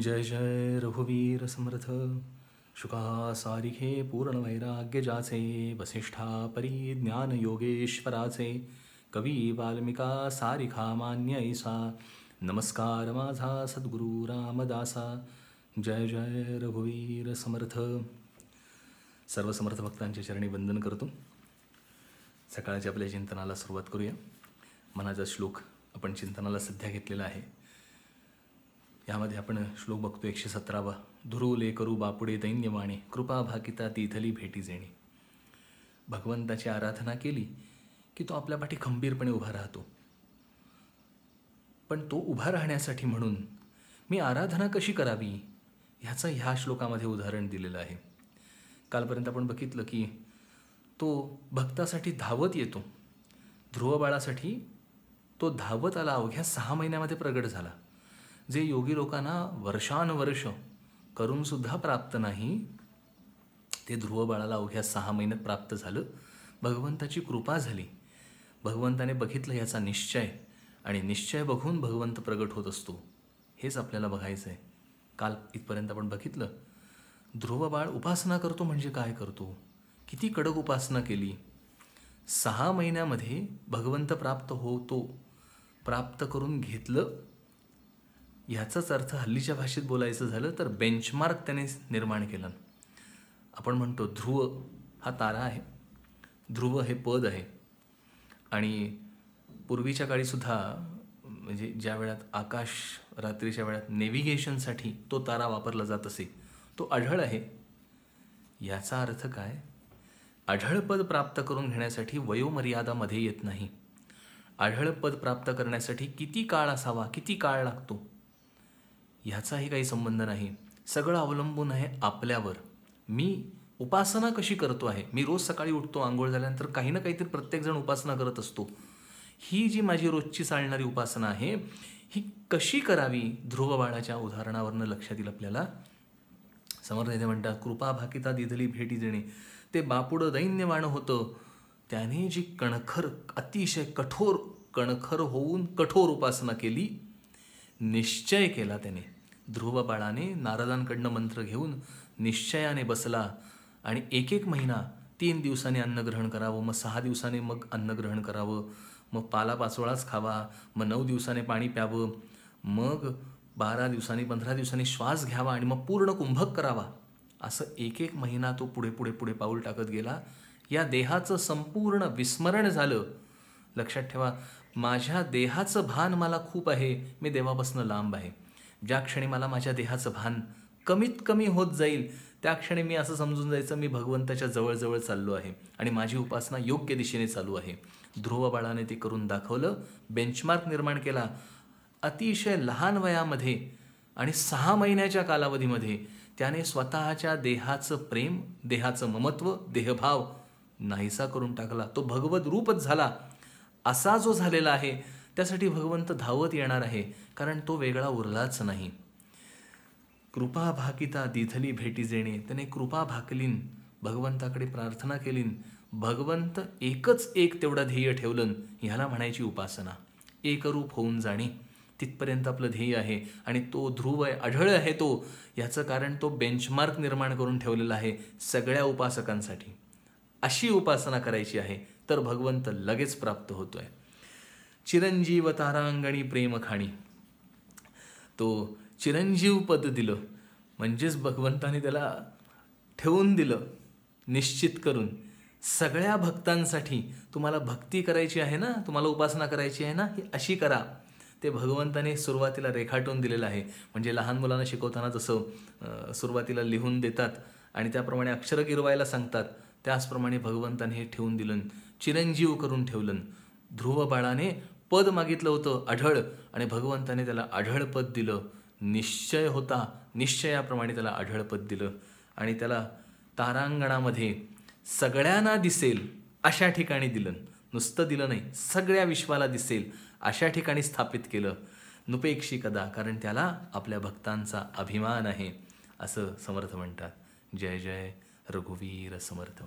जय जय रघुवीर समर्थ वैराग्य जासे वसिष्ठा परी ज्ञान योगेश्वराचे कवी वाल्मिका सारिखा मान्य ऐसा नमस्कार माझा सद्गुरू रामदासा जय जय रघुवीर समर्थ सर्व समर्थ भक्तांचे चरणी वंदन करतो सकाळच्या आपल्या चिंतनाला सुरुवात करूया मनाचा श्लोक आपण चिंतनाला सध्या घेतलेला आहे यामध्ये आपण श्लोक बघतो एकशे सतरावा धुरू ले करू बापुडे दैन्यवाणे कृपा भाकिता तिथली भेटी जेणे भगवंताची आराधना केली की तो आपल्या पाठी खंबीरपणे उभा राहतो पण तो उभा राहण्यासाठी म्हणून मी आराधना कशी करावी ह्याचं ह्या श्लोकामध्ये उदाहरण दिलेलं आहे कालपर्यंत आपण बघितलं की तो भक्तासाठी धावत येतो ध्रुवबाळासाठी तो धावत आला अवघ्या सहा महिन्यामध्ये प्रगट झाला जे योगी लोकांना वर्षानुवर्ष करूनसुद्धा प्राप्त नाही ते ध्रुव बाळाला अवघ्या सहा महिन्यात प्राप्त झालं भगवंताची कृपा झाली भगवंताने बघितलं याचा निश्चय आणि निश्चय बघून भगवंत प्रगट होत असतो हेच आपल्याला बघायचं आहे काल इथपर्यंत आपण बघितलं ध्रुव बाळ उपासना करतो म्हणजे काय करतो किती कडक उपासना केली सहा महिन्यामध्ये भगवंत प्राप्त होतो प्राप्त करून घेतलं ह्याचाच अर्थ हल्लीच्या भाषेत बोलायचं झालं तर बेंचमार्क त्याने निर्माण केलं आपण म्हणतो ध्रुव हा तारा आहे ध्रुव हे पद आहे आणि पूर्वीच्या काळीसुद्धा म्हणजे ज्या वेळात आकाश रात्रीच्या वेळात नेव्हिगेशनसाठी तो तारा वापरला जात असे तो आढळ आहे याचा अर्थ काय आढळपद प्राप्त करून घेण्यासाठी वयोमर्यादामध्ये येत नाही आढळपद प्राप्त करण्यासाठी किती काळ असावा किती काळ लागतो ह्याचाही काही संबंध नाही सगळं अवलंबून आहे आपल्यावर मी उपासना कशी करतो आहे मी रोज सकाळी उठतो आंघोळ झाल्यानंतर काही ना काहीतरी प्रत्येकजण उपासना करत असतो ही जी माझी रोजची चालणारी उपासना आहे ही कशी करावी ध्रुव बाळाच्या उदाहरणावरनं लक्षात येईल आपल्याला समर्थ येथे म्हणतात कृपा भाकिता दिधली भेटी देणे ते बापुडं दैन्यवाणं होतं त्याने जी कणखर अतिशय कठोर कणखर होऊन कठोर उपासना केली निश्चय केला त्याने ध्रुव बाळाने नारदांकडनं मंत्र घेऊन निश्चयाने बसला आणि एक एक महिना तीन दिवसाने अन्नग्रहण करावं मग सहा दिवसाने मग अन्नग्रहण करावं मग पालापाचोळाच खावा मग नऊ दिवसाने पाणी प्यावं मग बारा दिवसांनी पंधरा दिवसांनी श्वास घ्यावा आणि मग पूर्ण कुंभक करावा असं एक एक महिना तो पुढे पुढे पुढे पाऊल टाकत गेला या देहाचं संपूर्ण विस्मरण झालं लक्षात ठेवा माझ्या देहाचं भान मला खूप आहे मी देवापासून लांब आहे ज्या क्षणी मला माझ्या देहाचं भान कमीत कमी होत जाईल त्या क्षणी मी असं समजून जायचं मी भगवंताच्या जवळजवळ चाललो आहे आणि माझी उपासना योग्य दिशेने चालू आहे ध्रुव बाळाने ते करून दाखवलं बेंचमार्क निर्माण केला अतिशय लहान वयामध्ये आणि सहा महिन्याच्या कालावधीमध्ये त्याने स्वतःच्या देहाचं प्रेम देहाचं ममत्व देहभाव नाहीसा करून टाकला तो भगवत रूपच झाला असा जो झालेला आहे त्यासाठी भगवंत धावत येणार आहे कारण तो वेगळा उरलाच नाही कृपा भाकिता दिथली भेटी जेणे त्याने कृपा भाकलीन भगवंताकडे प्रार्थना केलीन भगवंत एकच एक तेवढा ध्येय ठेवलं ह्याला म्हणायची उपासना एकरूप होऊन जाणे तिथपर्यंत आपलं ध्येय आहे आणि तो ध्रुव आहे आढळ आहे तो याचं कारण तो बेंचमार्क निर्माण करून ठेवलेला आहे सगळ्या उपासकांसाठी अशी उपासना करायची आहे तर भगवंत लगेच प्राप्त होतो आहे चिरंजीव तारांगणी प्रेमखाणी तो चिरंजीव पद दिलं म्हणजेच भगवंताने त्याला ठेवून दिलं निश्चित करून सगळ्या भक्तांसाठी तुम्हाला भक्ती करायची आहे ना तुम्हाला उपासना करायची आहे ना ही अशी करा ते भगवंताने सुरुवातीला रेखाटून दिलेलं आहे म्हणजे लहान मुलांना शिकवताना जसं सुरुवातीला लिहून देतात आणि त्याप्रमाणे अक्षर गिरवायला सांगतात त्याचप्रमाणे भगवंताने हे ठेवून दिलं चिरंजीव करून ठेवलं ध्रुव बाळाने पद मागितलं होतं आढळ आणि भगवंताने त्याला आढळ पद दिलं निश्चय होता निश्चयाप्रमाणे त्याला आढळ पद दिलं आणि त्याला तारांगणामध्ये सगळ्यांना दिसेल अशा ठिकाणी दिलं नुसतं दिलं नाही सगळ्या विश्वाला दिसेल अशा ठिकाणी स्थापित केलं नुपेक्षी कदा कारण त्याला आपल्या भक्तांचा अभिमान आहे असं समर्थ म्हणतात जय जय रघुवीर समर्थ